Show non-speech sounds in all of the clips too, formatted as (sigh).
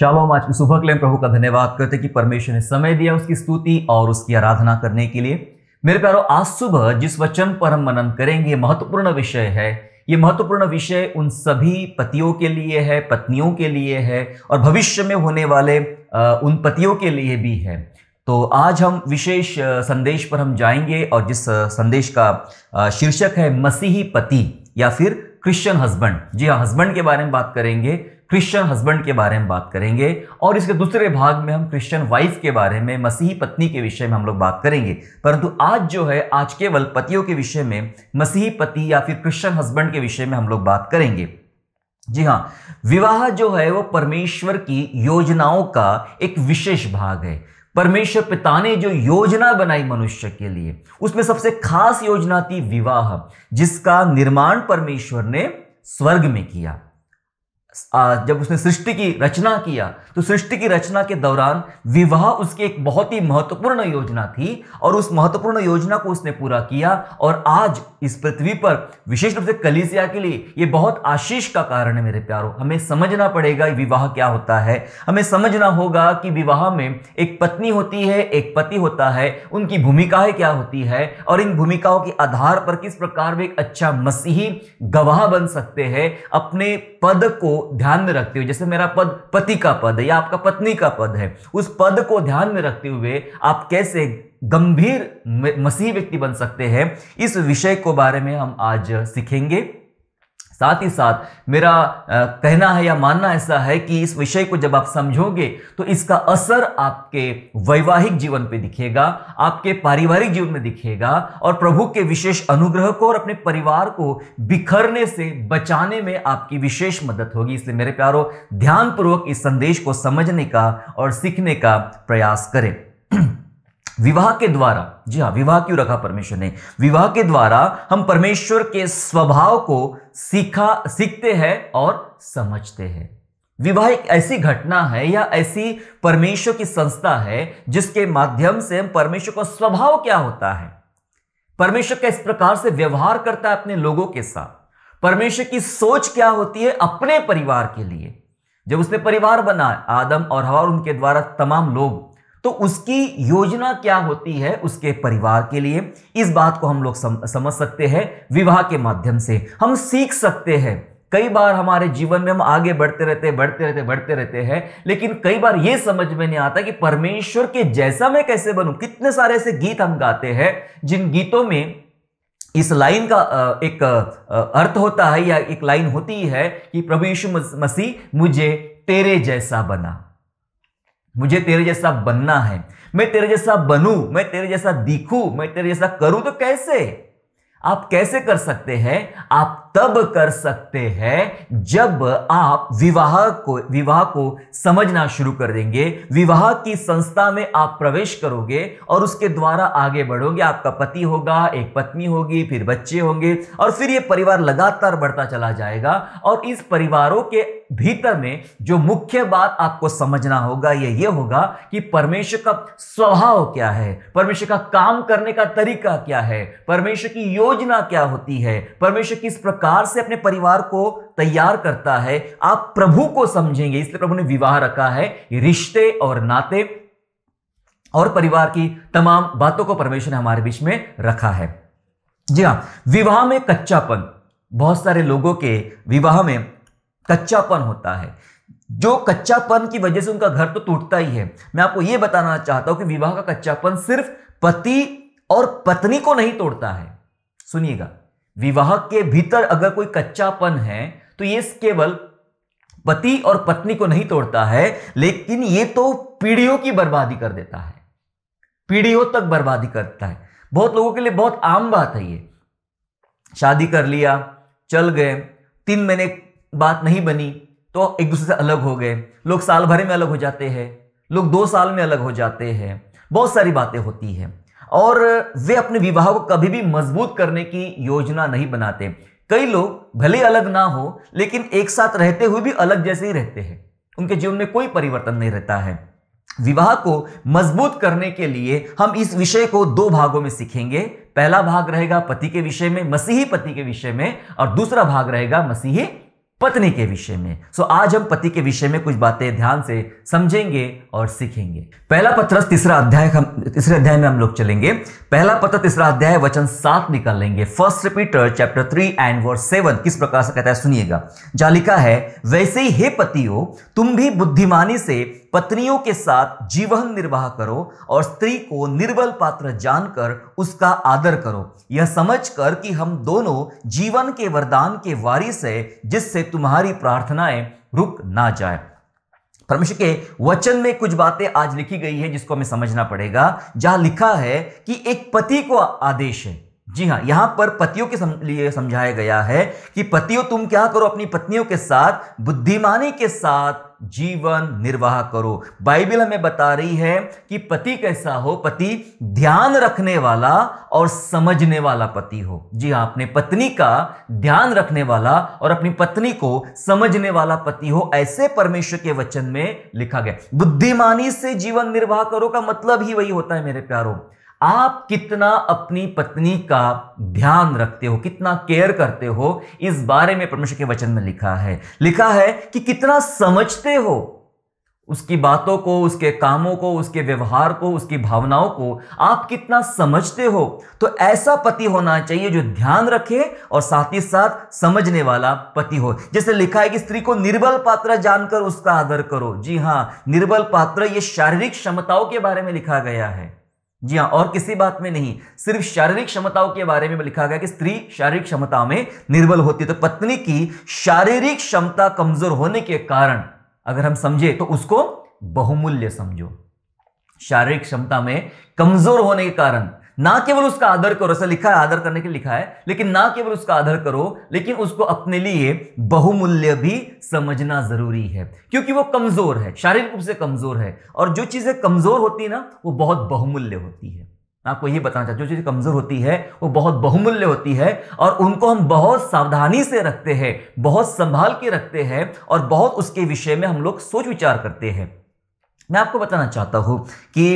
Shalom आज की सुबह के लिए प्रभु का धन्यवाद करते कि परमेश्वर ने समय दिया उसकी स्तुति और उसकी आराधना करने के लिए मेरे प्यारों आज सुबह जिस वचन पर हम मनन करेंगे महत्वपूर्ण विषय है ये महत्वपूर्ण विषय उन सभी पतियों के लिए है पत्नियों के लिए है और भविष्य में होने वाले उन पतियों के लिए भी है तो आज हम विशेष संदेश पर हम जाएंगे और जिस संदेश का शीर्षक है मसीही पति या फिर क्रिश्चियन हस्बैंड जी हाँ हस्बैंड के बारे में बात करेंगे क्रिश्चियन हस्बैंड के बारे में बात करेंगे और इसके दूसरे भाग में हम क्रिश्चियन वाइफ के बारे में मसीही पत्नी के विषय में हम लोग बात करेंगे परंतु आज जो है आज केवल पतियों के विषय में मसीही पति या फिर क्रिश्चियन हस्बैंड के विषय में हम लोग बात करेंगे जी हाँ विवाह जो है वो परमेश्वर की योजनाओं का एक विशेष भाग है परमेश्वर पिता ने जो योजना बनाई मनुष्य के लिए उसमें सबसे खास योजना थी विवाह जिसका निर्माण परमेश्वर ने स्वर्ग में किया जब उसने सृष्टि की रचना किया तो सृष्टि की रचना के दौरान विवाह उसकी एक बहुत ही महत्वपूर्ण योजना थी और उस महत्वपूर्ण योजना को उसने पूरा किया और आज इस पृथ्वी पर विशेष रूप से कलीसिया के लिए ये बहुत आशीष का कारण है मेरे प्यारों हमें समझना पड़ेगा विवाह क्या होता है हमें समझना होगा कि विवाह में एक पत्नी होती है एक पति होता है उनकी भूमिकाएं क्या होती है और इन भूमिकाओं के आधार पर किस प्रकार वे एक अच्छा मसीही गवाह बन सकते हैं अपने पद को ध्यान में रखते हुए जैसे मेरा पद पति का पद है या आपका पत्नी का पद है उस पद को ध्यान में रखते हुए आप कैसे गंभीर मसीह व्यक्ति बन सकते हैं इस विषय को बारे में हम आज सीखेंगे साथ ही साथ मेरा कहना है या मानना ऐसा है कि इस विषय को जब आप समझोगे तो इसका असर आपके वैवाहिक जीवन पे दिखेगा आपके पारिवारिक जीवन में दिखेगा और प्रभु के विशेष अनुग्रह को और अपने परिवार को बिखरने से बचाने में आपकी विशेष मदद होगी इसलिए मेरे प्यारों ध्यानपूर्वक इस संदेश को समझने का और सीखने का प्रयास करें विवाह के द्वारा जी हाँ विवाह क्यों रखा परमेश्वर ने विवाह के द्वारा हम परमेश्वर के स्वभाव को सीखा सीखते हैं और समझते हैं विवाह एक ऐसी घटना है या ऐसी परमेश्वर की संस्था है जिसके माध्यम से हम परमेश्वर का स्वभाव क्या होता है परमेश्वर किस प्रकार से व्यवहार करता है अपने लोगों के साथ परमेश्वर की सोच क्या होती है अपने परिवार के लिए जब उसने परिवार बनाया आदम और हवा उनके द्वारा तमाम लोग तो उसकी योजना क्या होती है उसके परिवार के लिए इस बात को हम लोग सम, समझ सकते हैं विवाह के माध्यम से हम सीख सकते हैं कई बार हमारे जीवन में हम आगे बढ़ते रहते बढ़ते रहते बढ़ते रहते हैं लेकिन कई बार ये समझ में नहीं आता कि परमेश्वर के जैसा मैं कैसे बनूं कितने सारे ऐसे गीत हम गाते हैं जिन गीतों में इस लाइन का एक अर्थ होता है या एक लाइन होती है कि प्रभु यीशु मसीह मुझे तेरे जैसा बना मुझे तेरे जैसा बनना है मैं तेरे जैसा बनू मैं तेरे जैसा दिखूं मैं तेरे जैसा करूं तो कैसे आप कैसे कर सकते हैं आप तब कर सकते हैं जब आप विवाह को विवाह को समझना शुरू कर देंगे विवाह की संस्था में आप प्रवेश करोगे और उसके द्वारा आगे बढ़ोगे आपका पति होगा एक पत्नी होगी फिर बच्चे होंगे और फिर ये परिवार लगातार बढ़ता चला जाएगा और इस परिवारों के भीतर में जो मुख्य बात आपको समझना होगा यह ये होगा कि परमेश्वर का स्वभाव क्या है परमेश्वर का काम करने का तरीका क्या है परमेश्वर की योजना क्या होती है परमेश्वर किस प्रकार प्रकार से अपने परिवार को तैयार करता है आप प्रभु को समझेंगे इसलिए प्रभु ने विवाह रखा है रिश्ते और नाते और परिवार की तमाम बातों को परमेश्वर ने हमारे बीच में रखा है जी हाँ विवाह में कच्चापन बहुत सारे लोगों के विवाह में कच्चापन होता है जो कच्चापन की वजह से उनका घर तो टूटता ही है मैं आपको यह बताना चाहता हूं कि विवाह का कच्चापन सिर्फ पति और पत्नी को नहीं तोड़ता है सुनिएगा विवाह के भीतर अगर कोई कच्चापन है तो ये केवल पति और पत्नी को नहीं तोड़ता है लेकिन ये तो पीढ़ियों की बर्बादी कर देता है पीढ़ियों तक बर्बादी करता है बहुत लोगों के लिए बहुत आम बात है ये शादी कर लिया चल गए तीन महीने बात नहीं बनी तो एक दूसरे से अलग हो गए लोग साल भर में अलग हो जाते हैं लोग दो साल में अलग हो जाते हैं बहुत सारी बातें होती हैं और वे अपने विवाह को कभी भी मजबूत करने की योजना नहीं बनाते कई लोग भले अलग ना हो लेकिन एक साथ रहते हुए भी अलग जैसे ही रहते हैं उनके जीवन में कोई परिवर्तन नहीं रहता है विवाह को मजबूत करने के लिए हम इस विषय को दो भागों में सीखेंगे पहला भाग रहेगा पति के विषय में मसीही पति के विषय में और दूसरा भाग रहेगा मसीही पत्नी के विषय में सो आज हम पति के विषय में कुछ बातें ध्यान से समझेंगे और सीखेंगे पहला पत्र तीसरा अध्याय हम तीसरे अध्याय में हम लोग चलेंगे पहला पत्र तीसरा अध्याय वचन सात लेंगे first Peter chapter three and verse seven किस प्रकार से कहता है सुनिएगा जालिका है वैसे ही हे पतियो तुम भी बुद्धिमानी से पत्नियों के साथ जीवन निर्वाह करो और स्त्री को निर्बल पात्र जानकर उसका आदर करो यह समझकर कि हम दोनों जीवन के वरदान के वारिस है जिससे तुम्हारी प्रार्थनाएं रुक ना जाए परमेश्वर के वचन में कुछ बातें आज लिखी गई है जिसको हमें समझना पड़ेगा जहां लिखा है कि एक पति को आदेश है जी हाँ यहां पर पतियों के सम, लिए समझाया गया है कि पतियों तुम क्या करो अपनी पत्नियों के साथ बुद्धिमानी के साथ जीवन निर्वाह करो बाइबल हमें बता रही है कि पति कैसा हो पति ध्यान रखने वाला और समझने वाला पति हो जी हाँ अपने पत्नी का ध्यान रखने वाला और अपनी पत्नी को समझने वाला पति हो ऐसे परमेश्वर के वचन में लिखा गया बुद्धिमानी से जीवन निर्वाह करो का मतलब ही वही होता है मेरे प्यारों आप कितना अपनी पत्नी का ध्यान रखते हो कितना केयर करते हो इस बारे में परमेश्वर के वचन में लिखा है लिखा है कि कितना समझते हो उसकी बातों को उसके कामों को उसके व्यवहार को उसकी भावनाओं को आप कितना समझते हो तो ऐसा पति होना चाहिए जो ध्यान रखे और साथ ही साथ समझने वाला पति हो जैसे लिखा है कि स्त्री को निर्बल पात्र जानकर उसका आदर करो जी हाँ निर्बल पात्र ये शारीरिक क्षमताओं के बारे में लिखा गया है जी हाँ और किसी बात में नहीं सिर्फ शारीरिक क्षमताओं के बारे में लिखा गया कि स्त्री शारीरिक क्षमता में निर्बल होती है तो पत्नी की शारीरिक क्षमता कमजोर होने के कारण अगर हम समझे तो उसको बहुमूल्य समझो शारीरिक क्षमता में कमजोर होने के कारण ना केवल उसका आदर करो ऐसा लिखा है आदर करने के लिए लिखा है लेकिन ना केवल उसका आदर करो लेकिन उसको अपने लिए बहुमूल्य भी समझना जरूरी है क्योंकि वो कमजोर है शारीरिक रूप से कमजोर है और जो चीजें कमजोर होती है ना वो बहुत बहुमूल्य होती है आपको ये बताना चाहता हूँ जो चीज़ कमज़ोर होती है वो बहुत बहुमूल्य होती है और उनको हम बहुत सावधानी से रखते हैं बहुत संभाल के रखते हैं और बहुत उसके विषय में हम लोग सोच विचार करते हैं मैं आपको बताना चाहता हूँ कि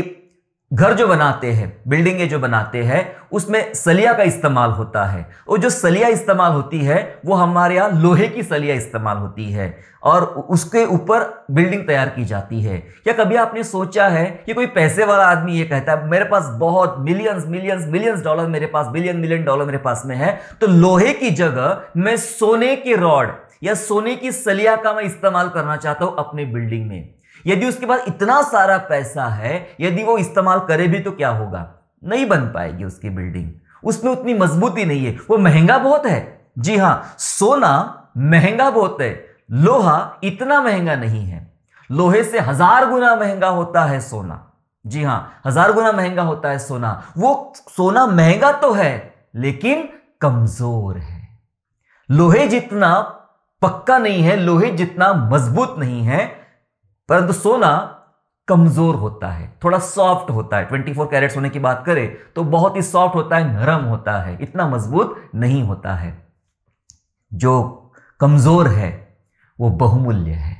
घर जो बनाते हैं बिल्डिंगें जो बनाते हैं उसमें सलिया का इस्तेमाल होता है और जो सलिया इस्तेमाल होती है वो हमारे यहाँ लोहे की सलिया इस्तेमाल होती है और उसके ऊपर बिल्डिंग तैयार की जाती है क्या कभी आपने सोचा है कि कोई पैसे वाला आदमी ये कहता है मेरे पास बहुत मिलियंस मिलियंस मिलियंस डॉलर मेरे पास बिलियन मिलियन डॉलर मेरे पास में है तो लोहे की जगह मैं सोने के रॉड या सोने की सलिया का मैं इस्तेमाल करना चाहता हूँ अपने बिल्डिंग में यदि उसके पास इतना सारा पैसा है यदि वो इस्तेमाल करे भी तो क्या होगा नहीं बन पाएगी उसकी बिल्डिंग उसमें उतनी मजबूती नहीं है वो महंगा बहुत है जी हां सोना महंगा बहुत है लोहा इतना महंगा नहीं है लोहे से हजार गुना महंगा होता है सोना जी हां हजार गुना महंगा होता है सोना वो सोना महंगा तो है लेकिन कमजोर है लोहे जितना पक्का नहीं है लोहे जितना मजबूत नहीं है परंतु सोना कमजोर होता है थोड़ा सॉफ्ट होता है 24 कैरेट होने की बात करें तो बहुत ही सॉफ्ट होता है नरम होता है इतना मजबूत नहीं होता है जो कमजोर है वो बहुमूल्य है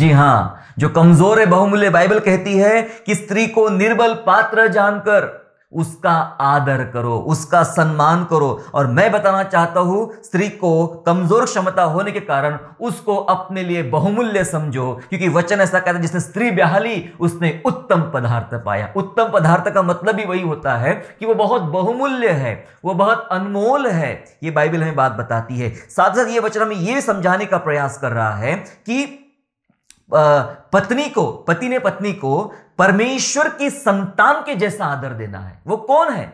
जी हां जो कमजोर है बहुमूल्य बाइबल कहती है कि स्त्री को निर्बल पात्र जानकर उसका आदर करो उसका सम्मान करो और मैं बताना चाहता हूं स्त्री को कमजोर क्षमता होने के कारण उसको अपने लिए बहुमूल्य समझो क्योंकि वचन ऐसा कहता है जिसने स्त्री ब्याहली उसने उत्तम पदार्थ पाया उत्तम पदार्थ का मतलब ही वही होता है कि वो बहुत बहुमूल्य है वो बहुत अनमोल है ये बाइबल हमें बात बताती है साथ साथ ये वचन हमें यह समझाने का प्रयास कर रहा है कि पत्नी को पति ने पत्नी को परमेश्वर की संतान के जैसा आदर देना है वो कौन है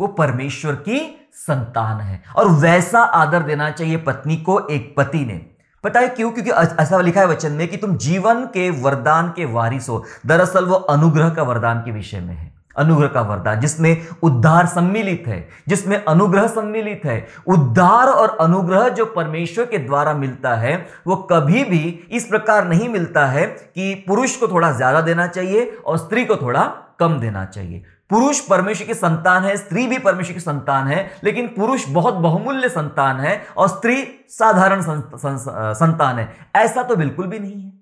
वो परमेश्वर की संतान है और वैसा आदर देना चाहिए पत्नी को एक पति ने पता है क्यों क्योंकि ऐसा लिखा है वचन में कि तुम जीवन के वरदान के वारिस हो दरअसल वो अनुग्रह का वरदान के विषय में है अनुग्रह का वरदान जिसमें उद्धार सम्मिलित है जिसमें अनुग्रह सम्मिलित है उद्धार और अनुग्रह जो परमेश्वर के द्वारा मिलता है वो कभी भी इस प्रकार नहीं मिलता है कि पुरुष को थोड़ा ज्यादा देना चाहिए और स्त्री को थोड़ा कम देना चाहिए पुरुष परमेश्वर की संतान है स्त्री भी परमेश्वर की संतान है लेकिन पुरुष बहुत बहुमूल्य संतान है और स्त्री साधारण संतान है ऐसा तो बिल्कुल भी नहीं है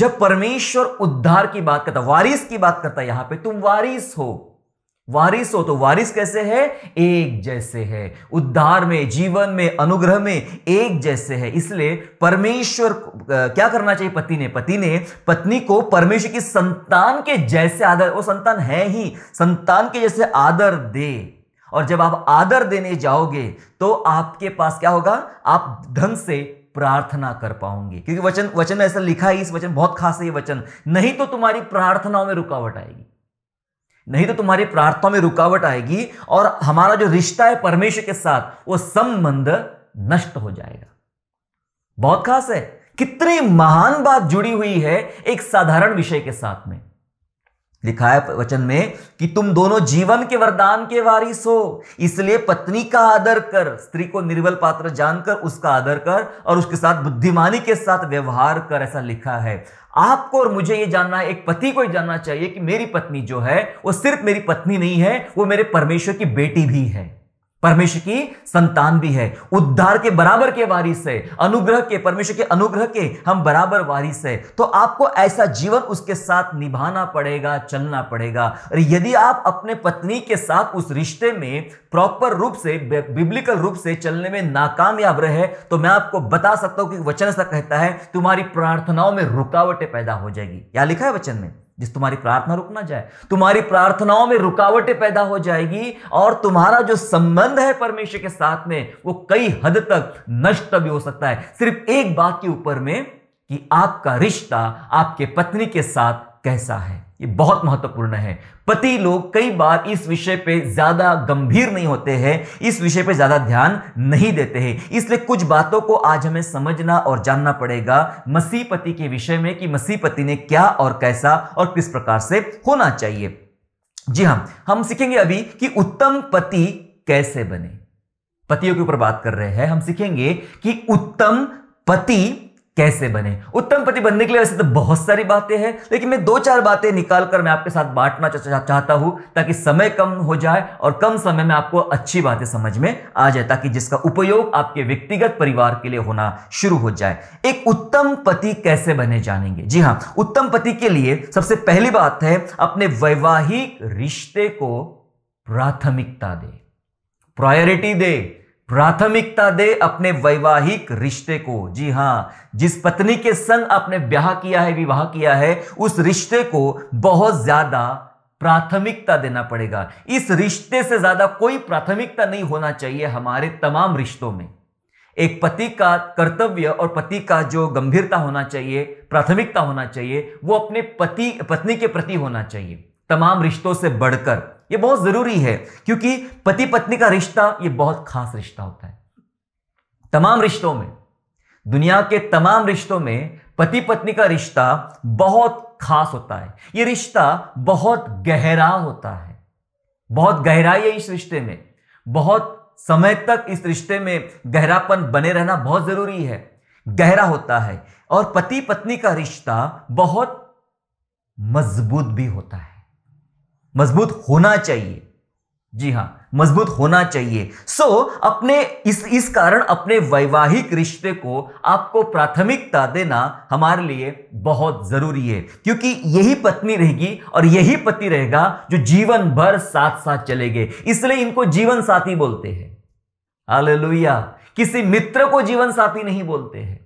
जब परमेश्वर उद्धार की बात करता वारिस की बात करता यहां पे तुम तो वारिस हो वारिस हो तो वारिस कैसे है एक जैसे है उद्धार में जीवन में अनुग्रह में एक जैसे है इसलिए परमेश्वर क्या करना चाहिए पति ने पति ने पत्नी को परमेश्वर की संतान के जैसे आदर वो संतान है ही संतान के जैसे आदर दे और जब आप आदर देने जाओगे तो आपके पास क्या होगा आप ढंग से प्रार्थना कर पाऊंगे क्योंकि वचन वचन में ऐसा लिखा है इस वचन बहुत खास है ये वचन नहीं तो तुम्हारी प्रार्थनाओं में रुकावट आएगी नहीं तो तुम्हारी प्रार्थनाओं में रुकावट आएगी और हमारा जो रिश्ता है परमेश्वर के साथ वो संबंध नष्ट हो जाएगा बहुत खास है कितनी महान बात जुड़ी हुई है एक साधारण विषय के साथ में लिखा है वचन में कि तुम दोनों जीवन के वरदान के वारिस हो इसलिए पत्नी का आदर कर स्त्री को निर्बल पात्र जानकर उसका आदर कर और उसके साथ बुद्धिमानी के साथ व्यवहार कर ऐसा लिखा है आपको और मुझे ये जानना है एक पति को ही जानना चाहिए कि मेरी पत्नी जो है वो सिर्फ मेरी पत्नी नहीं है वो मेरे परमेश्वर की बेटी भी है परमेश्वर की संतान भी है उद्धार के बराबर के वारिस है अनुग्रह के परमेश्वर के अनुग्रह के हम बराबर वारिस है तो आपको ऐसा जीवन उसके साथ निभाना पड़ेगा चलना पड़ेगा और यदि आप अपने पत्नी के साथ उस रिश्ते में प्रॉपर रूप से बिब्लिकल रूप से चलने में नाकामयाब रहे तो मैं आपको बता सकता हूं कि वचन ऐसा कहता है तुम्हारी प्रार्थनाओं में रुकावटें पैदा हो जाएगी या लिखा है वचन में जिस तुम्हारी प्रार्थना रुक ना जाए तुम्हारी प्रार्थनाओं में रुकावटें पैदा हो जाएगी और तुम्हारा जो संबंध है परमेश्वर के साथ में वो कई हद तक नष्ट भी हो सकता है सिर्फ एक बात के ऊपर में कि आपका रिश्ता आपके पत्नी के साथ कैसा है ये बहुत महत्वपूर्ण है पति लोग कई बार इस विषय पे ज़्यादा गंभीर नहीं होते हैं इस विषय पे ज़्यादा ध्यान नहीं देते हैं इसलिए कुछ बातों को आज हमें समझना और जानना पड़ेगा मसीह पति के विषय में कि मसीह पति ने क्या और कैसा और किस प्रकार से होना चाहिए जी हाँ हम सीखेंगे अभी कि उत्तम पति कैसे बने पतियों के ऊपर बात कर रहे हैं हम सीखेंगे कि उत्तम पति कैसे बने उत्तम पति बनने के लिए वैसे तो बहुत सारी बातें हैं लेकिन मैं दो चार बातें निकाल कर मैं आपके साथ बांटना चाहता हूं ताकि समय कम हो जाए और कम समय में आपको अच्छी बातें समझ में आ जाए ताकि जिसका उपयोग आपके व्यक्तिगत परिवार के लिए होना शुरू हो जाए एक उत्तम पति कैसे बने जानेंगे जी हाँ उत्तम पति के लिए सबसे पहली बात है अपने वैवाहिक रिश्ते को प्राथमिकता दे प्रायोरिटी दे प्राथमिकता दे अपने वैवाहिक रिश्ते को जी हाँ जिस पत्नी के संग आपने ब्याह किया है विवाह किया है उस रिश्ते को बहुत ज्यादा प्राथमिकता देना पड़ेगा इस रिश्ते से ज्यादा कोई प्राथमिकता नहीं होना चाहिए हमारे तमाम रिश्तों में एक पति का कर्तव्य और पति का जो गंभीरता होना चाहिए प्राथमिकता होना चाहिए वो अपने पति पत्नी के प्रति होना चाहिए तमाम रिश्तों से बढ़कर ये बहुत जरूरी है क्योंकि पति पत्नी का रिश्ता ये बहुत खास रिश्ता होता है तमाम रिश्तों में दुनिया के तमाम रिश्तों में पति पत्नी का रिश्ता बहुत खास होता है ये रिश्ता बहुत गहरा होता है बहुत गहराई है इस रिश्ते में बहुत समय तक इस रिश्ते में गहरापन बने रहना बहुत ज़रूरी है गहरा होता है और पति पत्नी का रिश्ता बहुत मजबूत भी होता है मजबूत होना चाहिए जी हाँ मजबूत होना चाहिए सो so, अपने इस इस कारण अपने वैवाहिक रिश्ते को आपको प्राथमिकता देना हमारे लिए बहुत जरूरी है क्योंकि यही पत्नी रहेगी और यही पति रहेगा जो जीवन भर साथ साथ चलेंगे इसलिए इनको जीवन साथी बोलते हैं हालेलुया किसी मित्र को जीवन साथी नहीं बोलते हैं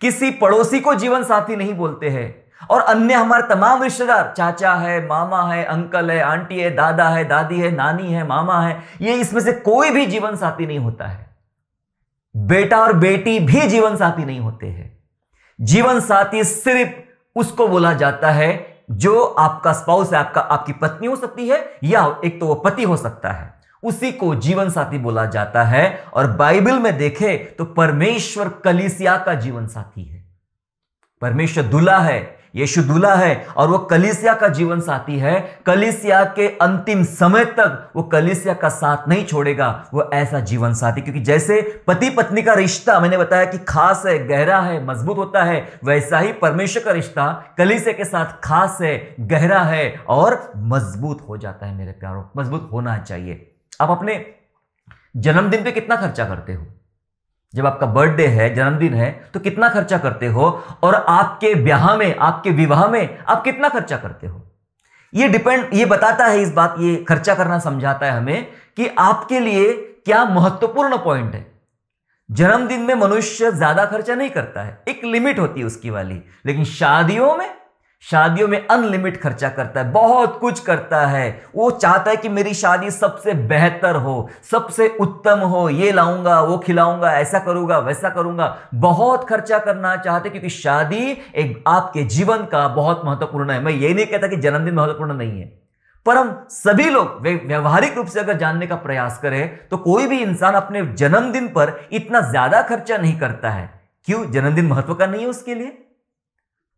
किसी पड़ोसी को जीवन साथी नहीं बोलते हैं और अन्य हमारे तमाम रिश्तेदार चाचा है मामा है अंकल है आंटी है दादा है दादी है नानी है मामा है ये इसमें से कोई भी जीवन साथी नहीं होता है बेटा और बेटी भी जीवन साथी नहीं होते हैं जीवन साथी सिर्फ उसको बोला जाता है जो आपका स्पाउस है आपका आपकी पत्नी हो सकती है या एक तो वो पति हो सकता है उसी को जीवन साथी बोला जाता है और बाइबल में देखे तो परमेश्वर कलिसिया का जीवन साथी है परमेश्वर दुला है यीशु दूल्हा है और वो कलिसिया का जीवन साथी है कलिसिया के अंतिम समय तक वो कलिसिया का साथ नहीं छोड़ेगा वो ऐसा जीवन साथी क्योंकि जैसे पति पत्नी का रिश्ता मैंने बताया कि खास है गहरा है मजबूत होता है वैसा ही परमेश्वर का रिश्ता कलिसिया के साथ खास है गहरा है और मजबूत हो जाता है मेरे प्यारों मजबूत होना चाहिए आप अपने जन्मदिन पे कितना खर्चा करते हो जब आपका बर्थडे है जन्मदिन है तो कितना खर्चा करते हो और आपके ब्याह में आपके विवाह में आप कितना खर्चा करते हो ये डिपेंड ये बताता है इस बात ये खर्चा करना समझाता है हमें कि आपके लिए क्या महत्वपूर्ण पॉइंट है जन्मदिन में मनुष्य ज्यादा खर्चा नहीं करता है एक लिमिट होती है उसकी वाली लेकिन शादियों में शादियों में अनलिमिट खर्चा करता है बहुत कुछ करता है वो चाहता है कि मेरी शादी सबसे बेहतर हो सबसे उत्तम हो ये लाऊंगा वो खिलाऊंगा ऐसा करूंगा वैसा करूंगा बहुत खर्चा करना चाहते क्योंकि शादी एक आपके जीवन का बहुत महत्वपूर्ण है मैं ये नहीं कहता कि जन्मदिन महत्वपूर्ण नहीं है पर हम सभी लोग व्यवहारिक रूप से अगर जानने का प्रयास करें तो कोई भी इंसान अपने जन्मदिन पर इतना ज्यादा खर्चा नहीं करता है क्यों जन्मदिन महत्व का नहीं है उसके लिए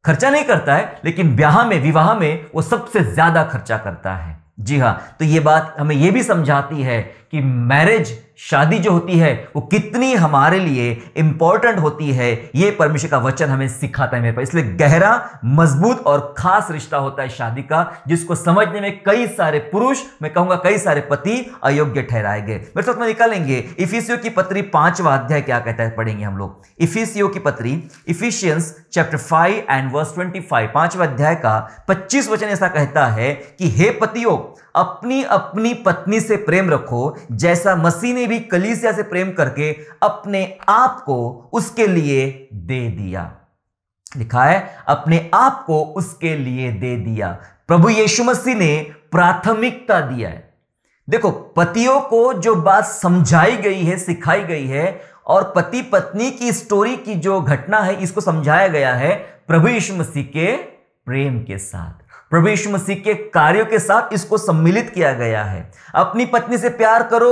खर्चा नहीं करता है लेकिन ब्याह में विवाह में वो सबसे ज़्यादा खर्चा करता है जी हाँ तो ये बात हमें ये भी समझाती है कि मैरिज शादी जो होती है वो कितनी हमारे लिए इंपॉर्टेंट होती है ये परमेश्वर का वचन हमें सिखाता है मेरे पर इसलिए गहरा मजबूत और खास रिश्ता होता है शादी का जिसको समझने में कई सारे पुरुष मैं कहूंगा कई सारे पति अयोग्य ठहराए गए मेरे साथ में निकालेंगे इफिसियो की पत्री पांचवा अध्याय क्या कहता है पढ़ेंगे हम लोग इफिसियो की पत्री Ephesians chapter five and verse twenty five पांचवा अध्याय का पच्चीस वचन ऐसा कहता है कि हे पतियों अपनी अपनी पत्नी से प्रेम रखो जैसा मसीह ने भी कलीसिया से प्रेम करके अपने आप को उसके लिए दे दिया लिखा है अपने आप को उसके लिए दे दिया प्रभु यीशु मसीह ने प्राथमिकता दिया है देखो पतियों को जो बात समझाई गई है सिखाई गई है और पति पत्नी की स्टोरी की जो घटना है इसको समझाया गया है प्रभु यीशु मसीह के प्रेम के साथ प्रभु यीशु मसीह के कार्यों के साथ इसको सम्मिलित किया गया है अपनी पत्नी से प्यार करो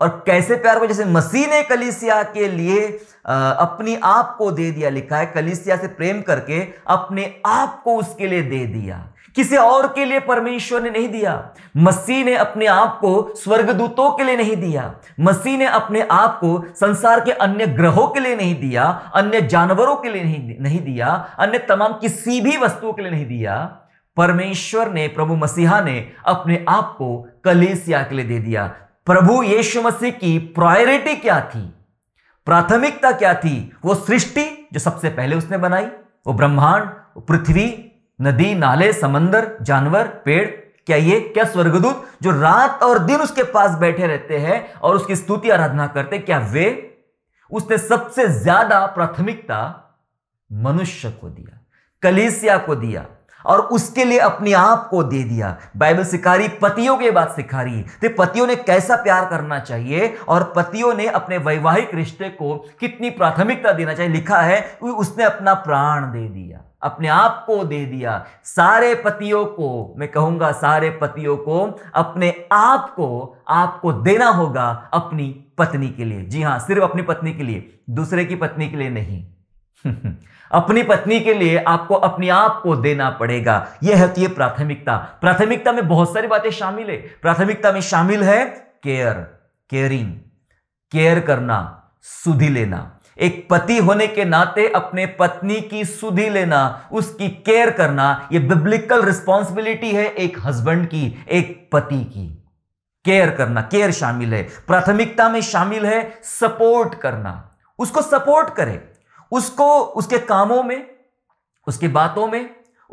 और कैसे प्यार करो जैसे मसीह ने कलिसिया के लिए अपनी आप को दे दिया लिखा है कलिसिया से प्रेम करके अपने आप को उसके लिए दे दिया किसी और के लिए परमेश्वर ने नहीं दिया मसीह ने अपने आप को स्वर्गदूतों के लिए नहीं दिया मसीह ने अपने आप को संसार के अन्य ग्रहों के लिए नहीं दिया अन्य जानवरों के लिए नहीं नहीं दिया अन्य तमाम किसी भी वस्तुओं के लिए नहीं दिया परमेश्वर ने प्रभु मसीहा ने अपने आप को कलेसिया के लिए दे दिया प्रभु यीशु मसीह की प्रायोरिटी क्या थी प्राथमिकता क्या थी वो सृष्टि जो सबसे पहले उसने बनाई वो ब्रह्मांड पृथ्वी नदी नाले समंदर जानवर पेड़ क्या ये क्या स्वर्गदूत जो रात और दिन उसके पास बैठे रहते हैं और उसकी स्तुति आराधना करते क्या वे उसने सबसे ज्यादा प्राथमिकता मनुष्य को दिया कलेसिया को दिया और उसके लिए अपने आप को दे दिया बाइबल सिखा रही पतियों के बात सिखा रही है तो पतियों ने कैसा प्यार करना चाहिए और पतियों ने अपने वैवाहिक रिश्ते को कितनी प्राथमिकता देना चाहिए लिखा है उसने अपना प्राण दे दिया अपने आप को दे दिया सारे पतियों को मैं कहूंगा सारे पतियों को अपने आप को आपको देना होगा अपनी पत्नी के लिए जी हाँ सिर्फ अपनी पत्नी के लिए दूसरे की पत्नी के लिए नहीं (laughs) अपनी पत्नी के लिए आपको अपने आप को देना पड़ेगा यह होती है तो प्राथमिकता प्राथमिकता में बहुत सारी बातें शामिल है प्राथमिकता में शामिल है केयर केयरिंग केयर करना सुधी लेना एक पति होने के नाते अपने पत्नी की सुधी लेना उसकी केयर करना यह बिब्लिकल रिस्पॉन्सिबिलिटी है एक हस्बैंड की एक पति की केयर करना केयर शामिल है प्राथमिकता में शामिल है सपोर्ट करना उसको सपोर्ट करें उसको उसके कामों में उसकी बातों में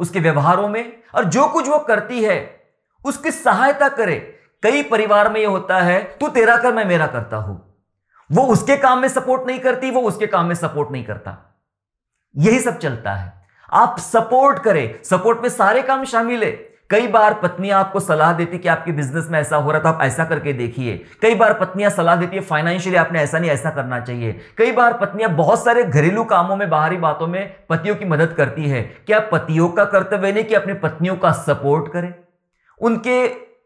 उसके व्यवहारों में और जो कुछ वो करती है उसकी सहायता करे कई परिवार में ये होता है तू तेरा कर मैं मेरा करता हूं वो उसके काम में सपोर्ट नहीं करती वो उसके काम में सपोर्ट नहीं करता यही सब चलता है आप सपोर्ट करें सपोर्ट में सारे काम शामिल है कई बार पत्नियां आपको सलाह देती कि आपके बिजनेस में ऐसा हो रहा था आप ऐसा करके देखिए कई बार पत्नियां सलाह देती है फाइनेंशियली आपने ऐसा नहीं ऐसा करना चाहिए कई बार पत्नियां बहुत सारे घरेलू कामों में बाहरी बातों में पतियों की मदद करती है क्या पतियों का कर्तव्य नहीं कि अपनी पत्नियों का सपोर्ट करें उनके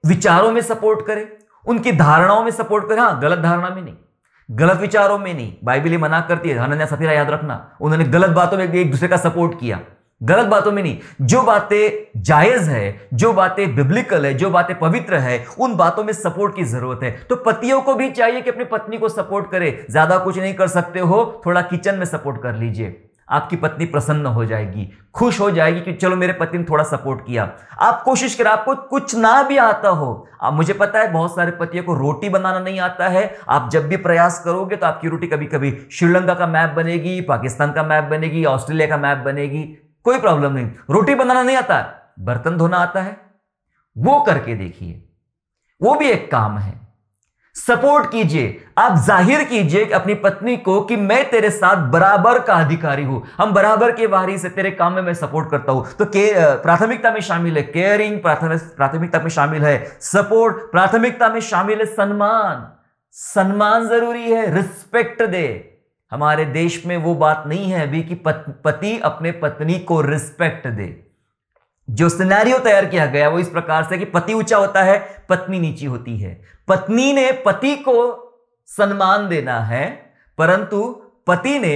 विचारों में सपोर्ट करें उनकी धारणाओं में सपोर्ट करें हाँ गलत धारणा में नहीं गलत विचारों में नहीं बाइबिल मना करती है हनन्या सफीरा याद रखना उन्होंने गलत बातों में एक दूसरे का सपोर्ट किया गलत बातों में नहीं जो बातें जायज है जो बातें बिब्लिकल है जो बातें पवित्र है उन बातों में सपोर्ट की जरूरत है तो पतियों को भी चाहिए कि अपनी पत्नी को सपोर्ट करे ज्यादा कुछ नहीं कर सकते हो थोड़ा किचन में सपोर्ट कर लीजिए आपकी पत्नी प्रसन्न हो जाएगी खुश हो जाएगी कि चलो मेरे पति ने थोड़ा सपोर्ट किया आप कोशिश करें आपको कुछ ना भी आता हो आप मुझे पता है बहुत सारे पतियों को रोटी बनाना नहीं आता है आप जब भी प्रयास करोगे तो आपकी रोटी कभी कभी श्रीलंका का मैप बनेगी पाकिस्तान का मैप बनेगी ऑस्ट्रेलिया का मैप बनेगी कोई प्रॉब्लम नहीं रोटी बनाना नहीं आता बर्तन धोना आता है वो करके देखिए वो भी एक काम है सपोर्ट कीजिए आप जाहिर कीजिए अपनी पत्नी को कि मैं तेरे साथ बराबर का अधिकारी हूं हम बराबर के वारी से तेरे काम में मैं सपोर्ट करता हूं तो के प्राथमिकता में शामिल है केयरिंग प्राथमिकता में शामिल है सपोर्ट प्राथमिकता में शामिल है सम्मान सम्मान जरूरी है रिस्पेक्ट दे हमारे देश में वो बात नहीं है अभी कि पति अपने पत्नी को रिस्पेक्ट दे जो सिनेरियो तैयार किया गया वो इस प्रकार से कि पति ऊंचा होता है पत्नी नीची होती है पत्नी ने पति को सम्मान देना है परंतु पति ने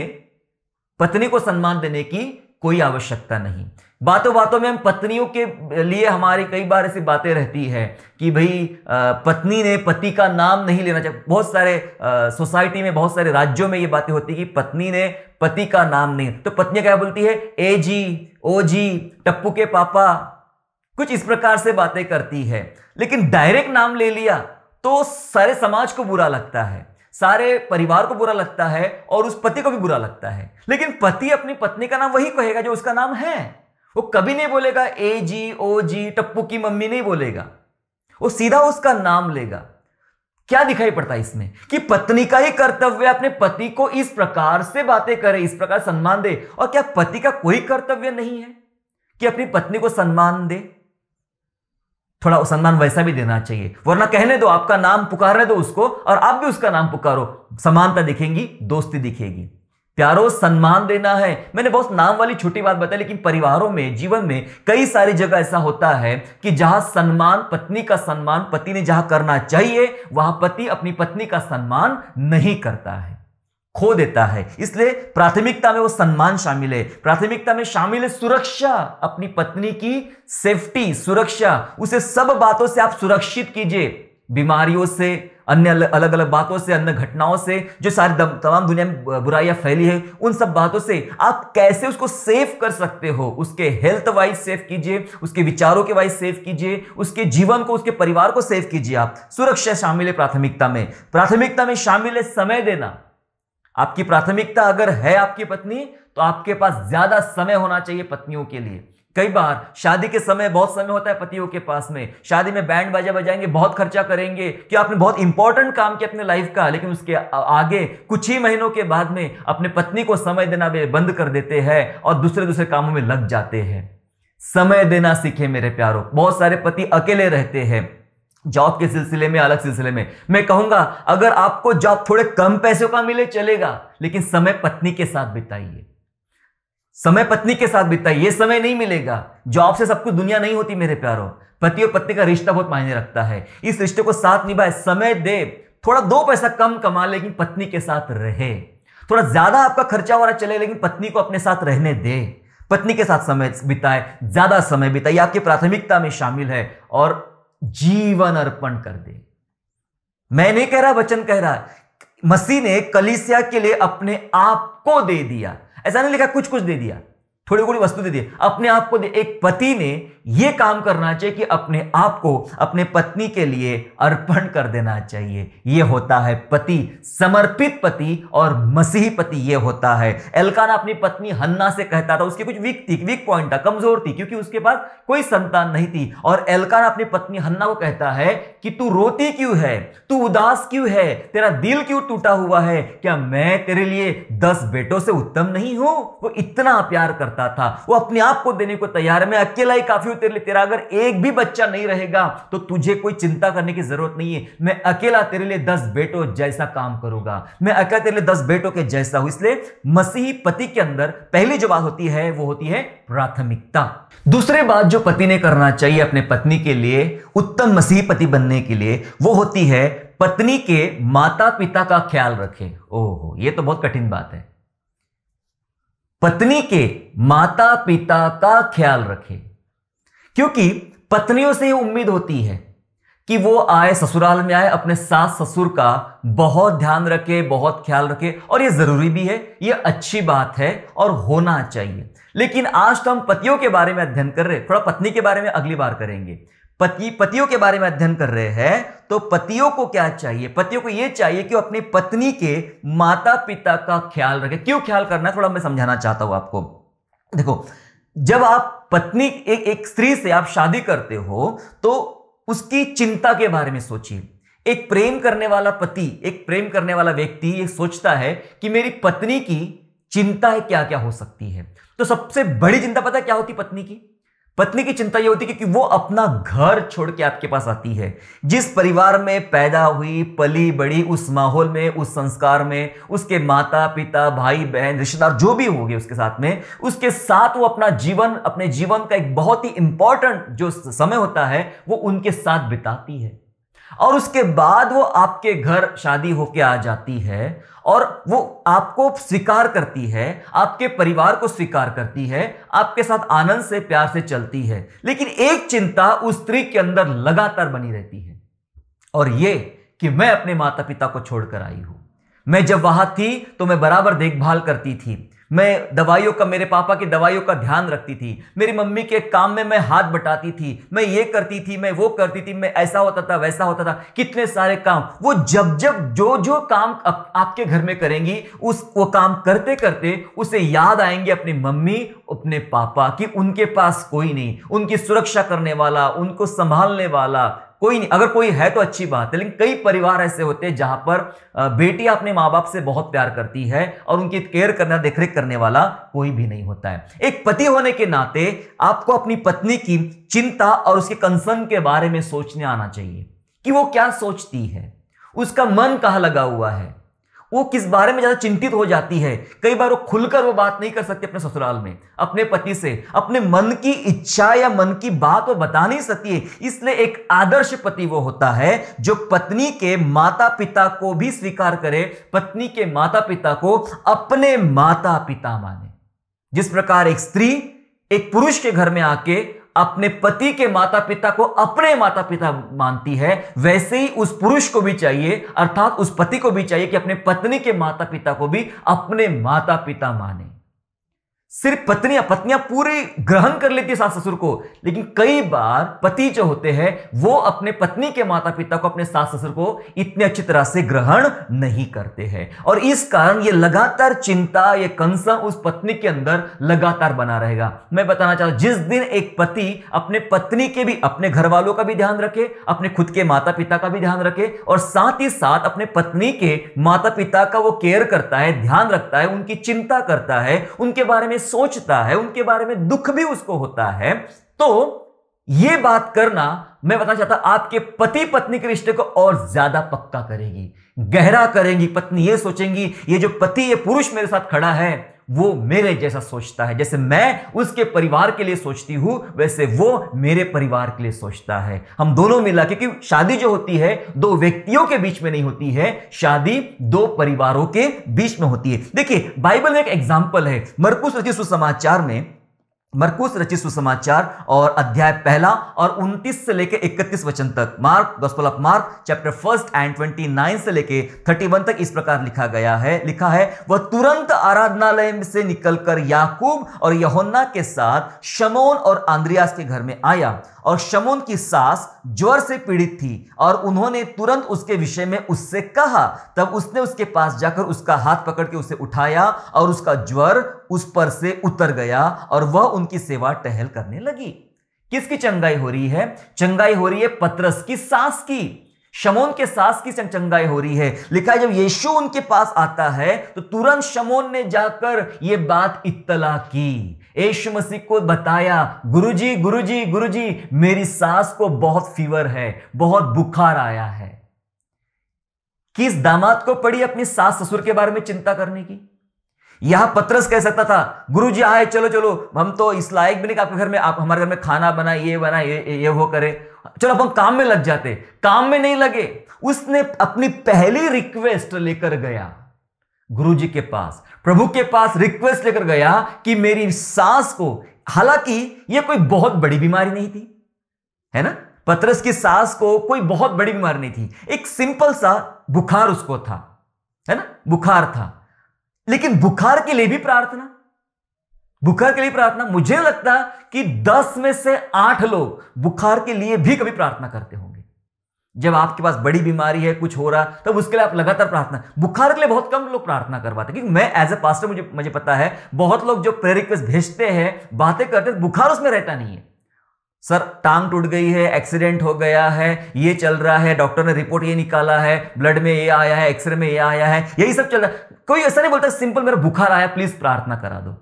पत्नी को सम्मान देने की कोई आवश्यकता नहीं बातों बातों में हम पत्नियों के लिए हमारी कई बार ऐसी बातें रहती है कि भाई पत्नी ने पति का नाम नहीं लेना चाहिए बहुत सारे सोसाइटी में बहुत सारे राज्यों में ये बातें होती कि पत्नी ने पति का नाम नहीं तो पत्नी क्या बोलती है ए जी ओ जी टप्पू के पापा कुछ इस प्रकार से बातें करती है लेकिन डायरेक्ट नाम ले लिया तो सारे समाज को बुरा लगता है सारे परिवार को बुरा लगता है और उस पति को भी बुरा लगता है लेकिन पति अपनी पत्नी का नाम वही कहेगा जो उसका नाम है वो कभी नहीं बोलेगा ए जी ओ जी टप्पू की मम्मी नहीं बोलेगा वो सीधा उसका नाम लेगा क्या दिखाई पड़ता है इसमें कि पत्नी का ही कर्तव्य अपने पति को इस प्रकार से बातें करे इस प्रकार सम्मान दे और क्या पति का कोई कर्तव्य नहीं है कि अपनी पत्नी को सम्मान दे थोड़ा सम्मान वैसा भी देना चाहिए वरना कहने दो आपका नाम पुकारने दो उसको और आप भी उसका नाम पुकारो समानता दिखेगी दोस्ती दिखेगी प्यारों सम्मान देना है मैंने बहुत नाम वाली छोटी बात बताई लेकिन परिवारों में जीवन में कई सारी जगह ऐसा होता है कि जहां सम्मान पत्नी का सम्मान पति ने जहां करना चाहिए वहां पति अपनी पत्नी का सम्मान नहीं करता है खो देता है इसलिए प्राथमिकता में वो सम्मान शामिल है प्राथमिकता में शामिल है सुरक्षा अपनी पत्नी की सेफ्टी सुरक्षा उसे सब बातों से आप सुरक्षित कीजिए बीमारियों से अन्य अलग अलग बातों से अन्य घटनाओं से जो सारी तमाम दुनिया में बुराइयां फैली है उन सब बातों से आप कैसे उसको सेव कर सकते हो उसके हेल्थ वाइज सेव कीजिए उसके विचारों के वाइज सेव कीजिए उसके जीवन को उसके परिवार को सेव कीजिए आप सुरक्षा शामिल है प्राथमिकता में प्राथमिकता में शामिल है समय देना आपकी प्राथमिकता अगर है आपकी पत्नी तो आपके पास ज्यादा समय होना चाहिए पत्नियों के लिए कई बार शादी के समय बहुत समय होता है पतियों के पास में शादी में बैंड बाजा बजाएंगे बहुत खर्चा करेंगे कि आपने बहुत इंपॉर्टेंट काम किया अपने लाइफ का लेकिन उसके आगे कुछ ही महीनों के बाद में अपने पत्नी को समय देना बंद कर देते हैं और दूसरे दूसरे कामों में लग जाते हैं समय देना सीखे मेरे प्यारों बहुत सारे पति अकेले रहते हैं जॉब के सिलसिले में अलग सिलसिले में मैं कहूंगा अगर आपको जॉब थोड़े कम पैसों का मिले चलेगा लेकिन समय पत्नी के साथ बिताइए समय पत्नी के साथ बीतता है ये समय नहीं मिलेगा जॉब से सब कुछ दुनिया नहीं होती मेरे प्यारों पति और पत्नी का रिश्ता बहुत मायने रखता है इस रिश्ते को साथ निभाए समय दे थोड़ा दो पैसा कम कमा लेकिन पत्नी के साथ रहे थोड़ा ज्यादा आपका खर्चा वाला चले लेकिन पत्नी को अपने साथ रहने दे पत्नी के साथ समय बिताए ज्यादा समय बिताए आपकी प्राथमिकता में शामिल है और जीवन अर्पण कर दे मैं नहीं कह रहा वचन कह रहा मसीह ने कलिसिया के लिए अपने आप को दे दिया ऐसा नहीं लिखा कुछ कुछ दे दिया थोड़ी थोड़ी वस्तु दे दी अपने आप को दे एक पति ने ये काम करना चाहिए कि अपने आप को अपने पत्नी के लिए अर्पण कर देना चाहिए ये होता है पति समर्पित पति और मसीही पति ये होता है एलकाना अपनी पत्नी हन्ना से कहता था उसकी कुछ वीक थी वीक पॉइंट था कमजोर थी क्योंकि उसके पास कोई संतान नहीं थी और एलकाना अपनी पत्नी हन्ना को कहता है कि तू रोती क्यों है तू उदास क्यों है तेरा दिल क्यों टूटा हुआ है क्या मैं तेरे लिए दस बेटों से उत्तम नहीं हूं वो इतना प्यार करता था वो अपने आप को देने को तैयार मैं अकेला ही काफी हुए तेरे लिए तेरा अगर एक भी बच्चा नहीं रहेगा तो तुझे कोई चिंता करने की जरूरत नहीं है मैं अकेला तेरे लिए दस बेटों जैसा काम करूंगा मैं अकेला तेरे लिए दस बेटों के जैसा हूं इसलिए मसीही पति के अंदर पहली जो बात होती है वो होती है प्राथमिकता दूसरे बात जो पति ने करना चाहिए अपने पत्नी के लिए उत्तम मसीही पति बनने के लिए वो होती है पत्नी के माता पिता का ख्याल रखे ओहो ये तो बहुत कठिन बात है पत्नी के माता पिता का ख्याल रखें क्योंकि पत्नियों से ये उम्मीद होती है कि वो आए ससुराल में आए अपने सास ससुर का बहुत ध्यान रखे बहुत ख्याल रखे और ये ज़रूरी भी है ये अच्छी बात है और होना चाहिए लेकिन आज तो हम पतियों के बारे में अध्ययन कर रहे हैं थोड़ा पत्नी के बारे में अगली बार करेंगे पति पतियों के बारे में अध्ययन कर रहे हैं तो पतियों को क्या चाहिए पतियों को यह चाहिए कि वो अपनी पत्नी के माता पिता का ख्याल रखे क्यों ख्याल करना है थोड़ा मैं समझाना चाहता हूं आपको देखो जब आप पत्नी एक एक स्त्री से आप शादी करते हो तो उसकी चिंता के बारे में सोचिए एक प्रेम करने वाला पति एक प्रेम करने वाला व्यक्ति ये सोचता है कि मेरी पत्नी की चिंता है क्या क्या हो सकती है तो सबसे बड़ी चिंता पता क्या होती पत्नी की पत्नी की चिंता यह होती है कि वो अपना घर छोड़ के आपके पास आती है जिस परिवार में पैदा हुई पली बड़ी उस माहौल में उस संस्कार में उसके माता पिता भाई बहन रिश्तेदार जो भी होगी उसके साथ में उसके साथ वो अपना जीवन अपने जीवन का एक बहुत ही इंपॉर्टेंट जो समय होता है वो उनके साथ बिताती है और उसके बाद वो आपके घर शादी होके आ जाती है और वो आपको स्वीकार करती है आपके परिवार को स्वीकार करती है आपके साथ आनंद से प्यार से चलती है लेकिन एक चिंता उस स्त्री के अंदर लगातार बनी रहती है और ये कि मैं अपने माता पिता को छोड़कर आई हूं मैं जब वहां थी तो मैं बराबर देखभाल करती थी मैं दवाइयों का मेरे पापा की दवाइयों का ध्यान रखती थी मेरी मम्मी के काम में मैं हाथ बटाती थी मैं ये करती थी मैं वो करती थी मैं ऐसा होता था वैसा होता था कितने सारे काम वो जब जब जो जो काम आप, आपके घर में करेंगी उस वो काम करते करते उसे याद आएंगे अपनी मम्मी अपने पापा कि उनके पास कोई नहीं उनकी सुरक्षा करने वाला उनको संभालने वाला कोई नहीं अगर कोई है तो अच्छी बात है लेकिन कई परिवार ऐसे होते हैं जहां पर बेटी अपने माँ बाप से बहुत प्यार करती है और उनकी केयर करना देखरेख करने वाला कोई भी नहीं होता है एक पति होने के नाते आपको अपनी पत्नी की चिंता और उसके कंसर्न के बारे में सोचने आना चाहिए कि वो क्या सोचती है उसका मन कहाँ लगा हुआ है वो किस बारे में ज़्यादा चिंतित हो जाती है कई बार वो खुलकर वो बात नहीं कर सकती अपने ससुराल में अपने पति से अपने मन की इच्छा या मन की बात वो बता नहीं सकती है इसलिए एक आदर्श पति वो होता है जो पत्नी के माता पिता को भी स्वीकार करे पत्नी के माता पिता को अपने माता पिता माने जिस प्रकार एक स्त्री एक पुरुष के घर में आके अपने पति के माता पिता को अपने माता पिता मानती है वैसे ही उस पुरुष को भी चाहिए अर्थात उस पति को भी चाहिए कि अपने पत्नी के माता पिता को भी अपने माता पिता माने सिर्फ पत्नियां पत्नियां पूरे ग्रहण कर लेती है सास ससुर को लेकिन कई बार पति जो होते हैं वो अपने पत्नी के माता पिता को अपने सास ससुर को इतने अच्छी तरह से ग्रहण नहीं करते हैं और इस कारण ये लगातार चिंता ये कंसर्न उस पत्नी के अंदर लगातार बना रहेगा मैं बताना चाहता हूं जिस दिन एक पति अपने पत्नी के भी अपने घर वालों का भी ध्यान रखे अपने खुद के माता पिता का भी ध्यान रखे और साथ ही साथ अपने पत्नी के माता पिता का वो केयर करता है ध्यान रखता है उनकी चिंता करता है उनके बारे में सोचता है उनके बारे में दुख भी उसको होता है तो ये बात करना मैं बताना चाहता आपके पति पत्नी के रिश्ते को और ज्यादा पक्का करेगी गहरा करेंगी पत्नी ये सोचेंगी ये जो पति ये पुरुष मेरे साथ खड़ा है वो मेरे जैसा सोचता है जैसे मैं उसके परिवार के लिए सोचती हूँ वैसे वो मेरे परिवार के लिए सोचता है हम दोनों मिला क्योंकि शादी जो होती है दो व्यक्तियों के बीच में नहीं होती है शादी दो परिवारों के बीच में होती है देखिए बाइबल में एक एग्जाम्पल है मरकुस सुसमाचार में मरकुस रचित सुसमाचार और अध्याय पहला और 29 से लेकर 31 वचन तक Mark gospel of Mark chapter first and 29 से लेकर 31 तक इस प्रकार लिखा गया है लिखा है वह तुरंत आराधनालय से निकलकर याकूब और यहोन्ना के साथ शमोन और आंद्रियास के घर में आया और शमोन की सास ज्वर से पीड़ित थी और उन्होंने तुरंत उसके विषय में उससे कहा तब उसने उसके पास जाकर उसका हाथ पकड़ के उसे उठाया और उसका ज्वर उस पर से उतर गया और वह उनकी सेवा टहल करने लगी किसकी चंगाई हो रही है चंगाई हो रही है पतरस की सास की शमोन के सास की चंगाई हो रही है लिखा है जब यीशु उनके पास आता है तो तुरंत शमोन ने जाकर यह बात इत्तला की यीशु मसीह को बताया गुरुजी गुरुजी गुरुजी मेरी सास को बहुत फीवर है बहुत बुखार आया है किस दामाद को पड़ी अपनी सास ससुर के बारे में चिंता करने की यहां पत्रस कह सकता था गुरु जी आए चलो चलो हम तो इस लायक भी नहीं आपके घर में आप हमारे घर में खाना बना ये बना ये ये वो करे चलो हम काम में लग जाते काम में नहीं लगे उसने अपनी पहली रिक्वेस्ट लेकर गया गुरु जी के पास प्रभु के पास रिक्वेस्ट लेकर गया कि मेरी सास को हालांकि यह कोई बहुत बड़ी बीमारी नहीं थी है ना पत्रस की सास को कोई बहुत बड़ी बीमारी नहीं थी एक सिंपल सा बुखार उसको था है ना बुखार था लेकिन बुखार के लिए भी प्रार्थना बुखार के लिए प्रार्थना मुझे लगता कि दस में से आठ लोग बुखार के लिए भी कभी प्रार्थना करते होंगे जब आपके पास बड़ी बीमारी है कुछ हो रहा तब उसके लिए आप लगातार प्रार्थना बुखार के लिए बहुत कम लोग प्रार्थना करवाते क्योंकि मैं एज ए पास्टर मुझे मुझे पता है बहुत लोग जो प्रेयर रिक्वेस्ट भेजते हैं बातें करते हैं बुखार उसमें रहता नहीं है सर टांग टूट गई है एक्सीडेंट हो गया है ये चल रहा है डॉक्टर ने रिपोर्ट ये निकाला है ब्लड में ये आया है एक्सरे में ये आया है यही सब चल रहा है कोई ऐसा नहीं बोलता सिंपल मेरा बुखार आया प्लीज प्रार्थना करा दो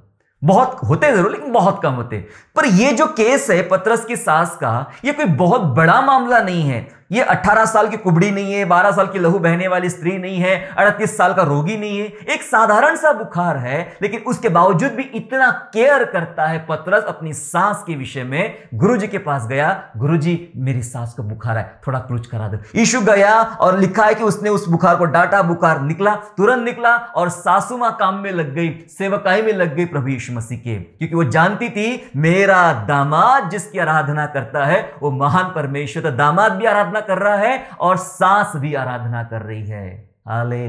बहुत होते जरूर लेकिन बहुत कम होते पर ये जो केस है पत्रस की सास का ये कोई बहुत बड़ा मामला नहीं है ये 18 साल की कुबड़ी नहीं है 12 साल की लहू बहने वाली स्त्री नहीं है अड़तीस साल का रोगी नहीं है एक साधारण सा बुखार है लेकिन उसके बावजूद भी इतना केयर करता है पतरस अपनी सांस के विषय में जी के पास गया जी मेरी सांस को बुखार है थोड़ा क्रूज करा दो यीशु गया और लिखा है कि उसने उस बुखार को डांटा बुखार निकला तुरंत निकला और सासू काम में लग गई सेवकाई में लग गई प्रभु यीशु मसीह के क्योंकि वो जानती थी मेरा दामाद जिसकी आराधना करता है वो महान परमेश्वर दामाद भी आराधना आराधना कर रहा है और सांस भी आराधना कर रही है हाले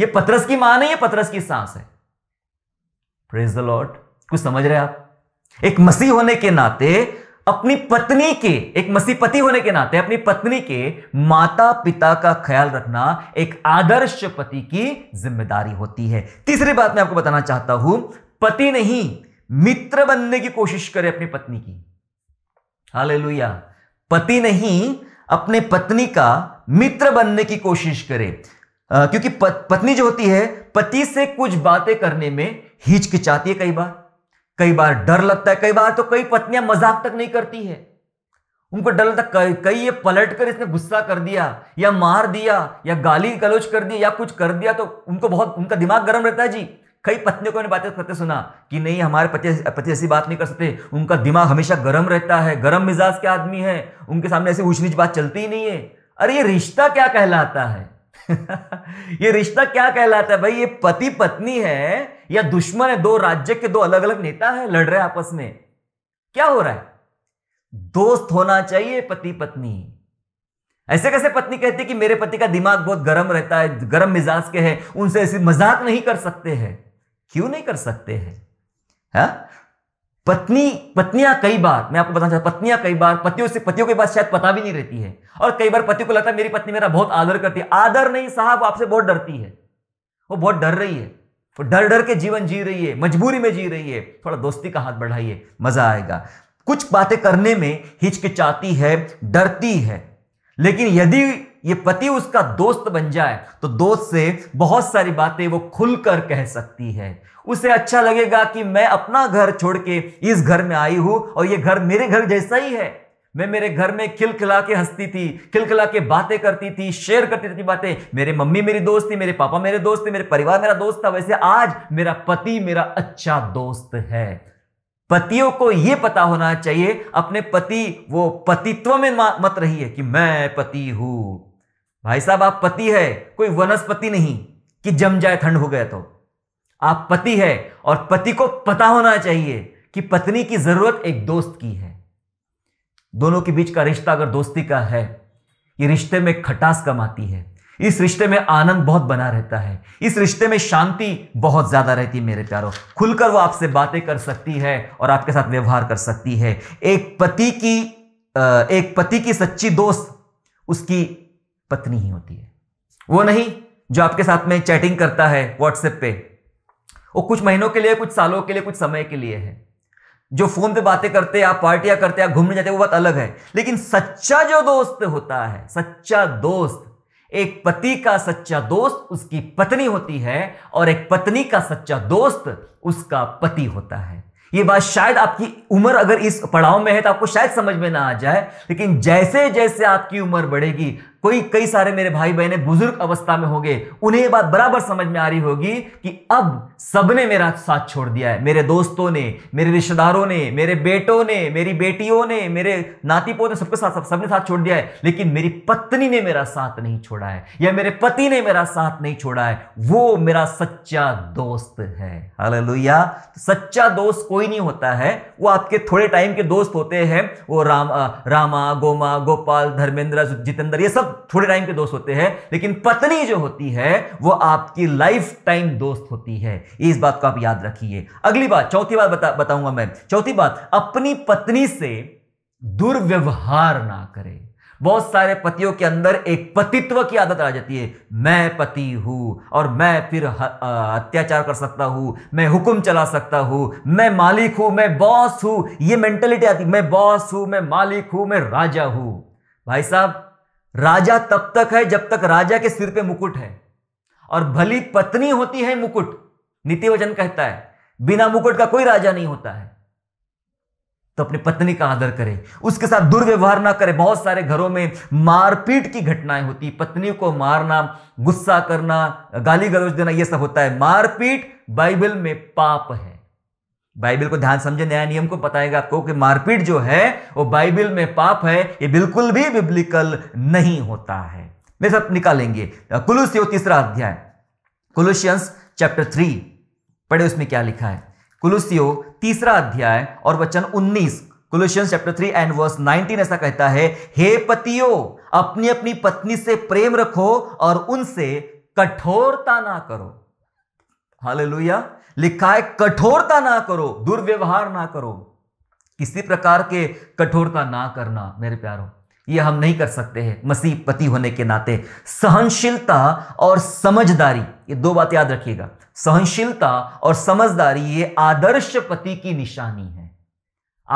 ये पतरस की मां नहीं है पतरस की सांस है प्रेज द लॉर्ड कुछ समझ रहे आप एक मसीह होने के नाते अपनी पत्नी के एक मसीह पति होने के नाते अपनी पत्नी के माता पिता का ख्याल रखना एक आदर्श पति की जिम्मेदारी होती है तीसरी बात मैं आपको बताना चाहता हूं पति नहीं मित्र बनने की कोशिश करें अपनी पत्नी की हालेलुया पति नहीं अपने पत्नी का मित्र बनने की कोशिश करें क्योंकि पत्नी जो होती है पति से कुछ बातें करने में हिचकिचाती है कई बार कई बार डर लगता है कई बार तो कई पत्नियां मजाक तक नहीं करती है उनको डर लगता है कई ये पलट कर इसने गुस्सा कर दिया या मार दिया या गाली गलोच कर दी या कुछ कर दिया तो उनको बहुत उनका दिमाग गर्म रहता है जी कई पत्नियों को बातें करते सुना कि नहीं हमारे पति पति ऐसी बात नहीं कर सकते उनका दिमाग हमेशा गर्म रहता है गर्म मिजाज के आदमी है उनके सामने ऐसी ऊंच नीच बात चलती ही नहीं है अरे ये रिश्ता क्या कहलाता है (laughs) ये रिश्ता क्या कहलाता है भाई ये पति पत्नी है या दुश्मन है दो राज्य के दो अलग अलग नेता है लड़ रहे आपस में क्या हो रहा है दोस्त होना चाहिए पति पत्नी ऐसे कैसे पत्नी कहती है कि मेरे पति का दिमाग बहुत गर्म रहता है गर्म मिजाज के हैं उनसे ऐसी मजाक नहीं कर सकते हैं क्यों नहीं कर सकते हैं है? हाँ? पत्नी पत्नियां कई बार मैं आपको बताना चाहता पत्नियां कई बार पतियों से पतियों के पास शायद पता भी नहीं रहती है और कई बार पति को लगता है मेरी पत्नी मेरा बहुत आदर करती है आदर नहीं साहब आपसे बहुत डरती है वो बहुत डर रही है वो डर डर के जीवन जी रही है मजबूरी में जी रही है थोड़ा दोस्ती का हाथ बढ़ाइए मजा आएगा कुछ बातें करने में हिचकिचाती है डरती है लेकिन यदि ये पति उसका दोस्त बन जाए तो दोस्त से बहुत सारी बातें वो खुलकर कह सकती है उसे अच्छा लगेगा कि मैं अपना घर छोड़ के इस घर में आई हूं और ये घर मेरे घर जैसा ही है मैं मेरे घर में खिलखिला के हंसती थी खिलखिला के बातें करती थी शेयर करती थी बातें मेरे मम्मी मेरी दोस्त थी मेरे पापा मेरे दोस्त थे मेरे परिवार मेरा दोस्त था वैसे आज मेरा पति मेरा अच्छा दोस्त है पतियों को यह पता होना चाहिए अपने पति वो पतित्व में मत रही है कि मैं पति हूं भाई साहब आप पति है कोई वनस्पति नहीं कि जम जाए ठंड हो गया तो आप पति है और पति को पता होना चाहिए कि पत्नी की जरूरत एक दोस्त की है दोनों के बीच का रिश्ता अगर दोस्ती का है ये रिश्ते में खटास कमाती है इस रिश्ते में आनंद बहुत बना रहता है इस रिश्ते में शांति बहुत ज़्यादा रहती है मेरे प्यारों खुलकर वो आपसे बातें कर सकती है और आपके साथ व्यवहार कर सकती है एक पति की एक पति की सच्ची दोस्त उसकी पत्नी ही होती है वो नहीं जो आपके साथ में चैटिंग करता है व्हाट्सएप पे वो कुछ महीनों के लिए कुछ सालों के लिए कुछ समय के लिए है जो फोन पे बातें करते हैं आप पार्टियां करते हैं आप घूमने जाते हैं वो बात अलग है लेकिन सच्चा जो दोस्त होता है सच्चा दोस्त एक पति का सच्चा दोस्त उसकी पत्नी होती है और एक पत्नी का सच्चा दोस्त उसका पति होता है ये बात शायद आपकी उम्र अगर इस पड़ाव में है तो आपको शायद समझ में ना आ जाए लेकिन जैसे जैसे आपकी उम्र बढ़ेगी कोई कई सारे मेरे भाई बहने बुजुर्ग अवस्था में होंगे उन्हें ये बात बराबर समझ में आ रही होगी कि अब सबने मेरा साथ छोड़ दिया है मेरे दोस्तों ने मेरे रिश्तेदारों ने मेरे बेटों ने मेरी बेटियों ने मेरे नाती पोते सबके साथ सब सबने साथ छोड़ दिया है लेकिन मेरी पत्नी ने मेरा साथ नहीं छोड़ा है या मेरे पति ने मेरा साथ नहीं छोड़ा है वो मेरा सच्चा दोस्त है हालेलुया तो सच्चा दोस्त कोई नहीं होता है वो आपके थोड़े टाइम के दोस्त होते हैं वो राम रामा गोमा गोपाल धर्मेंद्र जितेंद्र ये सब बहुत थोड़े टाइम के दोस्त होते हैं लेकिन पत्नी जो होती है वो आपकी लाइफ टाइम दोस्त होती है इस बात को आप याद रखिए अगली बात चौथी बात बता, बताऊंगा मैं चौथी बात अपनी पत्नी से दुर्व्यवहार ना करें बहुत सारे पतियों के अंदर एक पतित्व की आदत आ जाती है मैं पति हूं और मैं फिर अत्याचार कर सकता हूं मैं हुक्म चला सकता हूं मैं मालिक हूं मैं बॉस हूं ये मेंटेलिटी आती मैं बॉस हूं मैं मालिक हूं मैं राजा हूं भाई साहब राजा तब तक है जब तक राजा के सिर पे मुकुट है और भली पत्नी होती है मुकुट नीति वचन कहता है बिना मुकुट का कोई राजा नहीं होता है तो अपनी पत्नी का आदर करें उसके साथ दुर्व्यवहार ना करें बहुत सारे घरों में मारपीट की घटनाएं होती पत्नी को मारना गुस्सा करना गाली गलौज देना यह सब होता है मारपीट बाइबल में पाप है बाइबल को ध्यान समझे नया नियम को बताएगा आपको कि मारपीट जो है वो बाइबल में पाप है ये बिल्कुल भी बिब्लिकल नहीं होता है मैं सब निकालेंगे कुलूसियो तीसरा अध्याय कुलुशियंस चैप्टर थ्री पढ़े उसमें क्या लिखा है कुलुसियो तीसरा अध्याय और वचन उन्नीस Colossians chapter three and verse nineteen ऐसा कहता है हे पतियो अपनी अपनी पत्नी से प्रेम रखो और उनसे कठोरता ना करो हाल लिखा है कठोरता ना करो दुर्व्यवहार ना करो किसी प्रकार के कठोरता ना करना मेरे प्यारों ये हम नहीं कर सकते हैं मसीह पति होने के नाते सहनशीलता और समझदारी ये दो बात याद रखिएगा सहनशीलता और समझदारी ये आदर्श पति की निशानी है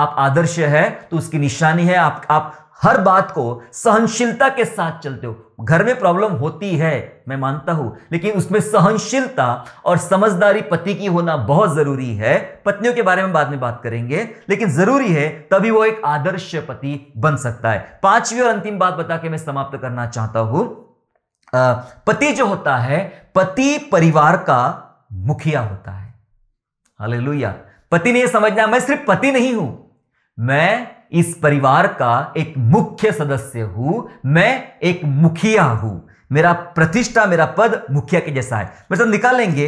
आप आदर्श है तो उसकी निशानी है आप आप हर बात को सहनशीलता के साथ चलते हो घर में प्रॉब्लम होती है मैं मानता हूं लेकिन उसमें सहनशीलता और समझदारी पति की होना बहुत जरूरी है पत्नियों के बारे में बाद में बात करेंगे लेकिन जरूरी है तभी वो एक आदर्श पति बन सकता है पांचवी और अंतिम बात बता के मैं समाप्त करना चाहता हूं पति जो होता है पति परिवार का मुखिया होता है हालेलुया पति ने यह समझना मैं सिर्फ पति नहीं हूं मैं इस परिवार का एक मुख्य सदस्य हूं मैं एक मुखिया हूं मेरा प्रतिष्ठा मेरा पद मुखिया के जैसा है मतलब निकालेंगे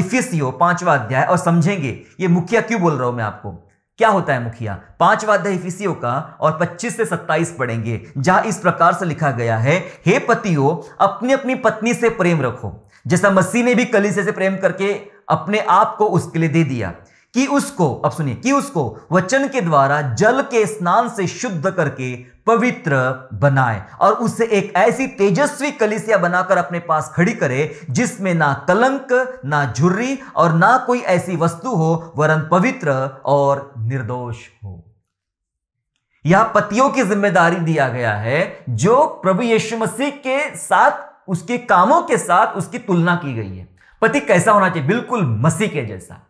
इफिसियो पांचवा अध्याय और समझेंगे ये मुखिया क्यों बोल रहा हूं मैं आपको क्या होता है मुखिया पांचवा अध्याय इफिसियो का और 25 से 27 पढ़ेंगे जहां इस प्रकार से लिखा गया है हे पतियो अपनी अपनी पत्नी से प्रेम रखो जैसा मसीह ने भी कलीसिया से प्रेम करके अपने आप को उसके लिए दे दिया कि उसको अब सुनिए कि उसको वचन के द्वारा जल के स्नान से शुद्ध करके पवित्र बनाए और उसे एक ऐसी तेजस्वी कलिसिया बनाकर अपने पास खड़ी करे जिसमें ना कलंक ना झुर्री और ना कोई ऐसी वस्तु हो वरन पवित्र और निर्दोष हो यह पतियों की जिम्मेदारी दिया गया है जो प्रभु यीशु मसीह के साथ उसके कामों के साथ उसकी तुलना की गई है पति कैसा होना चाहिए बिल्कुल मसीह के जैसा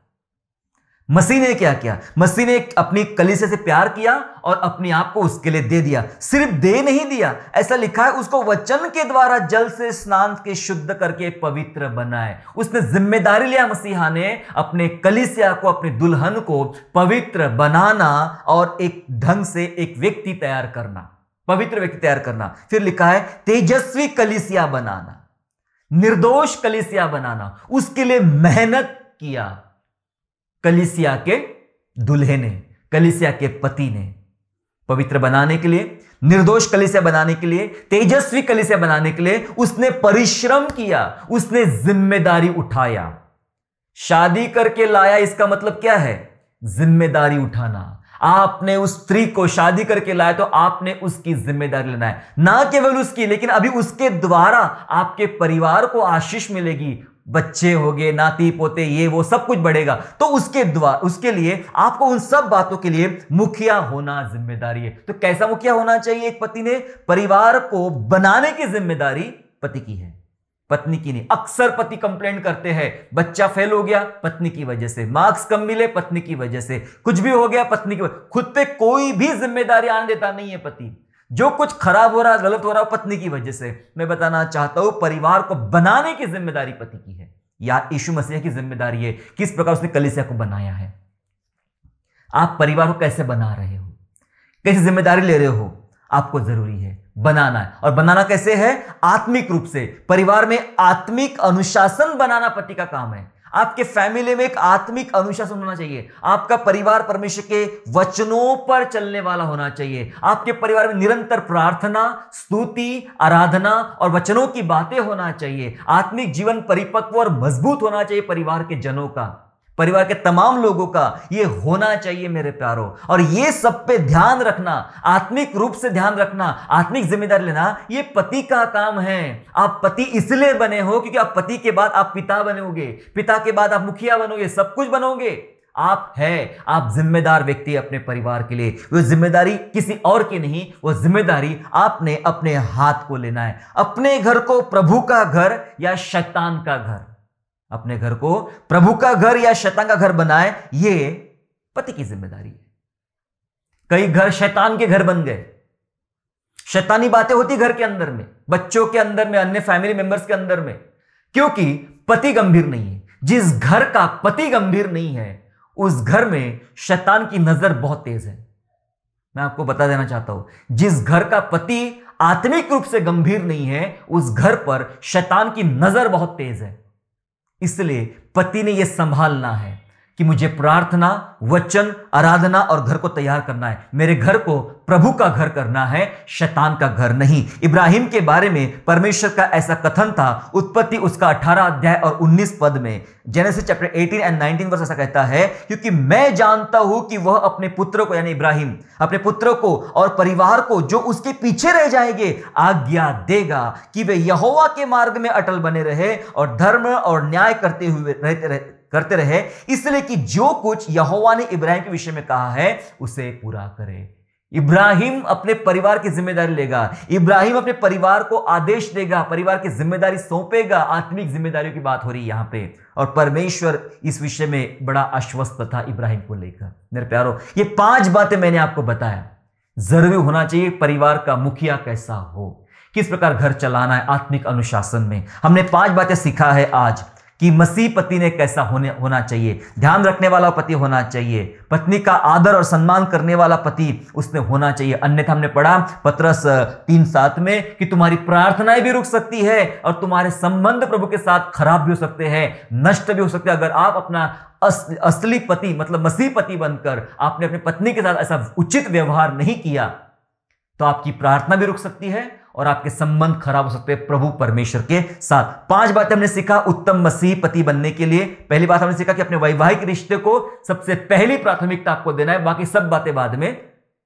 मसीह ने क्या किया मसीह ने अपनी कलीसिया से प्यार किया और अपने आप को उसके लिए दे दिया सिर्फ दे नहीं दिया ऐसा लिखा है उसको वचन के द्वारा जल से स्नान के शुद्ध करके पवित्र बनाए उसने जिम्मेदारी लिया मसीहा ने अपने कलिसिया को अपने दुल्हन को पवित्र बनाना और एक ढंग से एक व्यक्ति तैयार करना पवित्र व्यक्ति तैयार करना फिर लिखा है तेजस्वी कलिसिया बनाना निर्दोष कलिसिया बनाना उसके लिए मेहनत किया कलिसिया के दुल्हे ने कलिसिया के पति ने पवित्र बनाने के लिए निर्दोष कलिसिया बनाने के लिए तेजस्वी कलिसिया बनाने के लिए उसने परिश्रम किया उसने जिम्मेदारी उठाया शादी करके लाया इसका मतलब क्या है जिम्मेदारी उठाना आपने उस स्त्री को शादी करके लाया तो आपने उसकी जिम्मेदारी लेना है ना केवल उसकी लेकिन अभी उसके द्वारा आपके परिवार को आशीष मिलेगी बच्चे हो गए नाती पोते ये वो सब कुछ बढ़ेगा तो उसके द्वार उसके लिए आपको उन सब बातों के लिए मुखिया होना जिम्मेदारी है तो कैसा मुखिया होना चाहिए एक पति ने परिवार को बनाने की जिम्मेदारी पति की है पत्नी की नहीं अक्सर पति कंप्लेंट करते हैं बच्चा फेल हो गया पत्नी की वजह से मार्क्स कम मिले पत्नी की वजह से कुछ भी हो गया पत्नी की खुद पे कोई भी जिम्मेदारी आने देता नहीं है पति जो कुछ खराब हो रहा है गलत हो रहा है पत्नी की वजह से मैं बताना चाहता हूं परिवार को बनाने की जिम्मेदारी पति की है या यीशु मसीह की जिम्मेदारी है किस प्रकार उसने कलिसिया को बनाया है आप परिवार को कैसे बना रहे हो कैसे जिम्मेदारी ले रहे हो आपको जरूरी है बनाना है और बनाना कैसे है आत्मिक रूप से परिवार में आत्मिक अनुशासन बनाना पति का काम है आपके फैमिली में एक आत्मिक अनुशासन होना चाहिए आपका परिवार परमेश्वर के वचनों पर चलने वाला होना चाहिए आपके परिवार में निरंतर प्रार्थना स्तुति आराधना और वचनों की बातें होना चाहिए आत्मिक जीवन परिपक्व और मजबूत होना चाहिए परिवार के जनों का परिवार के तमाम लोगों का ये होना चाहिए मेरे प्यारों और ये सब पे ध्यान रखना आत्मिक रूप से ध्यान रखना आत्मिक जिम्मेदारी लेना ये पति का काम है आप पति इसलिए बने हो क्योंकि आप पति के बाद आप पिता बनोगे पिता के बाद आप मुखिया बनोगे सब कुछ बनोगे आप है आप जिम्मेदार व्यक्ति अपने परिवार के लिए वो जिम्मेदारी किसी और की नहीं वो जिम्मेदारी आपने अपने हाथ को लेना है अपने घर को प्रभु का घर या शैतान का घर अपने घर को प्रभु का घर या शैतान का घर बनाए ये पति की जिम्मेदारी है कई घर शैतान के घर बन गए शैतानी बातें होती घर के अंदर में बच्चों के अंदर में अन्य फैमिली मेंबर्स के अंदर में क्योंकि पति गंभीर नहीं है जिस घर का पति गंभीर नहीं है उस घर में शैतान की नजर बहुत तेज है मैं आपको बता देना चाहता हूं जिस घर का पति आत्मिक रूप से गंभीर नहीं है उस घर पर शैतान की नजर बहुत तेज है इसलिए पति ने यह संभालना है कि मुझे प्रार्थना वचन आराधना और घर को तैयार करना है मेरे घर को प्रभु का घर करना है शैतान का घर नहीं इब्राहिम के बारे में परमेश्वर का ऐसा कथन था उत्पत्ति उसका 18 अध्याय और 19 पद में जेनेसिस चैप्टर 18 एंड 19 वर्ष ऐसा कहता है क्योंकि मैं जानता हूं कि वह अपने पुत्र को यानी इब्राहिम अपने पुत्र को और परिवार को जो उसके पीछे रह जाएंगे आज्ञा देगा कि वे यहोवा के मार्ग में अटल बने रहे और धर्म और न्याय करते हुए रहते रहते करते रहे इसलिए कि जो कुछ यहोवा ने इब्राहिम के विषय में कहा है उसे पूरा करे इब्राहिम अपने परिवार की जिम्मेदारी लेगा इब्राहिम अपने परिवार को आदेश देगा परिवार की जिम्मेदारी सौंपेगा आत्मिक जिम्मेदारियों की बात हो रही है यहां पे और परमेश्वर इस विषय में बड़ा आश्वस्त था इब्राहिम को लेकर मेरे प्यारो ये पांच बातें मैंने आपको बताया जरूरी होना चाहिए परिवार का मुखिया कैसा हो किस प्रकार घर चलाना है आत्मिक अनुशासन में हमने पांच बातें सीखा है आज कि मसीह पति ने कैसा होने होना चाहिए ध्यान रखने वाला पति होना चाहिए पत्नी का आदर और सम्मान करने वाला पति उसने होना चाहिए अन्यथा हमने पढ़ा पत्रस तीन सात में कि तुम्हारी प्रार्थनाएं भी रुक सकती है और तुम्हारे संबंध प्रभु के साथ खराब भी हो सकते हैं नष्ट भी हो सकते हैं अगर आप अपना अस, असली पति मतलब मसीह पति बनकर आपने अपनी पत्नी के साथ ऐसा उचित व्यवहार नहीं किया तो आपकी प्रार्थना भी रुक सकती है और आपके संबंध खराब हो सकते हैं प्रभु परमेश्वर के साथ पांच बातें हमने सीखा उत्तम मसीह पति बनने के लिए पहली बात हमने सीखा कि अपने वैवाहिक रिश्ते को सबसे पहली प्राथमिकता आपको देना है बाकी सब बातें बाद में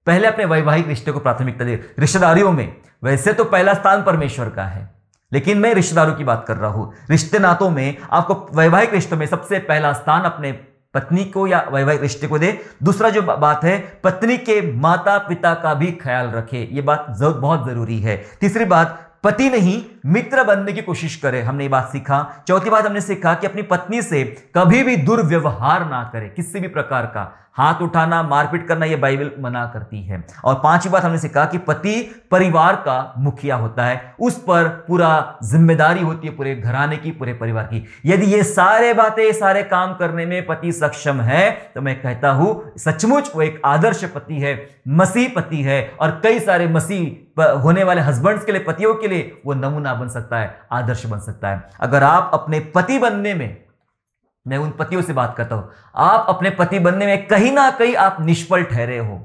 पहले अपने वैवाहिक रिश्ते को प्राथमिकता दे रिश्तेदारियों में वैसे तो पहला स्थान परमेश्वर का है लेकिन मैं रिश्तेदारों की बात कर रहा हूं रिश्ते नातों में आपको वैवाहिक रिश्तों में सबसे पहला स्थान अपने पत्नी को या वैवाहिक रिश्ते को दे दूसरा जो बात है पत्नी के माता पिता का भी ख्याल रखे ये बात बहुत ज़रूरी है तीसरी बात पति नहीं मित्र बनने की कोशिश करें हमने ये बात सीखा चौथी बात हमने सीखा कि अपनी पत्नी से कभी भी दुर्व्यवहार ना करें किसी भी प्रकार का हाथ उठाना मारपीट करना ये बाइबल मना करती है और पांचवी बात हमने सीखा कि पति परिवार का मुखिया होता है उस पर पूरा जिम्मेदारी होती है पूरे घराने की पूरे परिवार की यदि ये सारे बातें सारे काम करने में पति सक्षम है तो मैं कहता हूं सचमुच वो एक आदर्श पति है मसीह पति है और कई सारे मसीह होने वाले हस्बैंड्स के लिए पतियों के लिए वो नमूना अपना बन सकता है आदर्श बन सकता है अगर आप अपने पति बनने में मैं उन पतियों से बात करता हूं आप अपने पति बनने में कहीं ना कहीं आप निष्फल ठहरे हो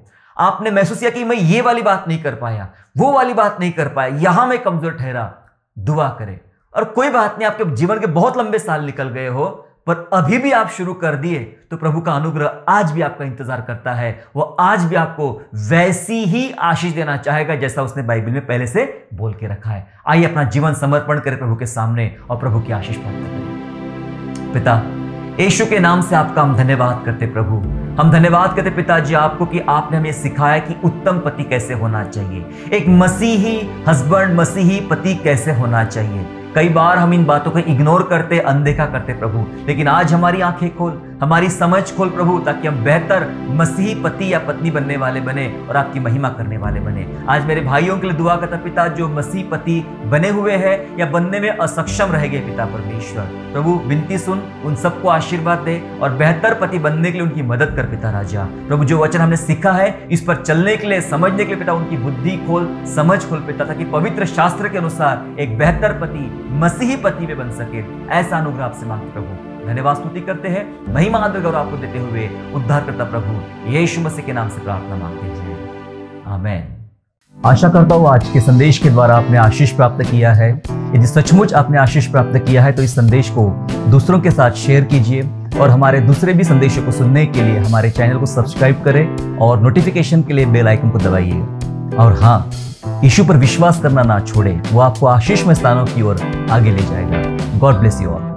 आपने महसूस किया कि मैं ये वाली बात नहीं कर पाया वो वाली बात नहीं कर पाया यहां मैं कमजोर ठहरा दुआ करें और कोई बात नहीं आपके जीवन के बहुत लंबे साल निकल गए हो पर अभी भी आप शुरू कर दिए तो प्रभु का अनुग्रह आज भी आपका इंतजार करता है वो आज भी आपको वैसी ही आशीष देना चाहेगा जैसा उसने बाइबल में पहले से बोल के रखा है आइए अपना जीवन समर्पण करें प्रभु के सामने और प्रभु की आशीष प्राप्त करें पिता यशु के नाम से आपका हम धन्यवाद करते प्रभु हम धन्यवाद करते पिताजी आपको कि आपने हमें सिखाया कि उत्तम पति कैसे होना चाहिए एक मसीही हस्बैंड मसीही पति कैसे होना चाहिए कई बार हम इन बातों को इग्नोर करते अनदेखा करते प्रभु लेकिन आज हमारी आंखें खोल हमारी समझ खोल प्रभु ताकि हम बेहतर मसीह पति या पत्नी बनने वाले बने और आपकी महिमा करने वाले बने आज मेरे भाइयों के लिए दुआ करता पिता जो मसीह पति बने हुए हैं या बनने में असक्षम रह गए पिता परमेश्वर प्रभु विनती सुन उन सबको आशीर्वाद दे और बेहतर पति बनने के लिए उनकी मदद कर पिता राजा प्रभु जो वचन हमने सीखा है इस पर चलने के लिए समझने के लिए पिता उनकी बुद्धि खोल समझ खोल पिता ताकि पवित्र शास्त्र के अनुसार एक बेहतर पति मसीही पति में बन सके ऐसा अनुग्रह आपसे मांग प्रभु धन्यवाद स्तुति करते हैं महिमा आदर गौरव आपको देते हुए उद्धार करता प्रभु यीशु मसीह के नाम से प्रार्थना मांगते हैं आमेन आशा करता हूँ आज के संदेश के द्वारा आपने आशीष प्राप्त किया है यदि सचमुच आपने आशीष प्राप्त किया है तो इस संदेश को दूसरों के साथ शेयर कीजिए और हमारे दूसरे भी संदेशों को सुनने के लिए हमारे चैनल को सब्सक्राइब करें और नोटिफिकेशन के लिए बेल आइकन को दबाइए और हाँ यीशु पर विश्वास करना ना छोड़े वो आपको आशीष में स्थानों की ओर आगे ले जाएगा गॉड ब्लेस यू ऑल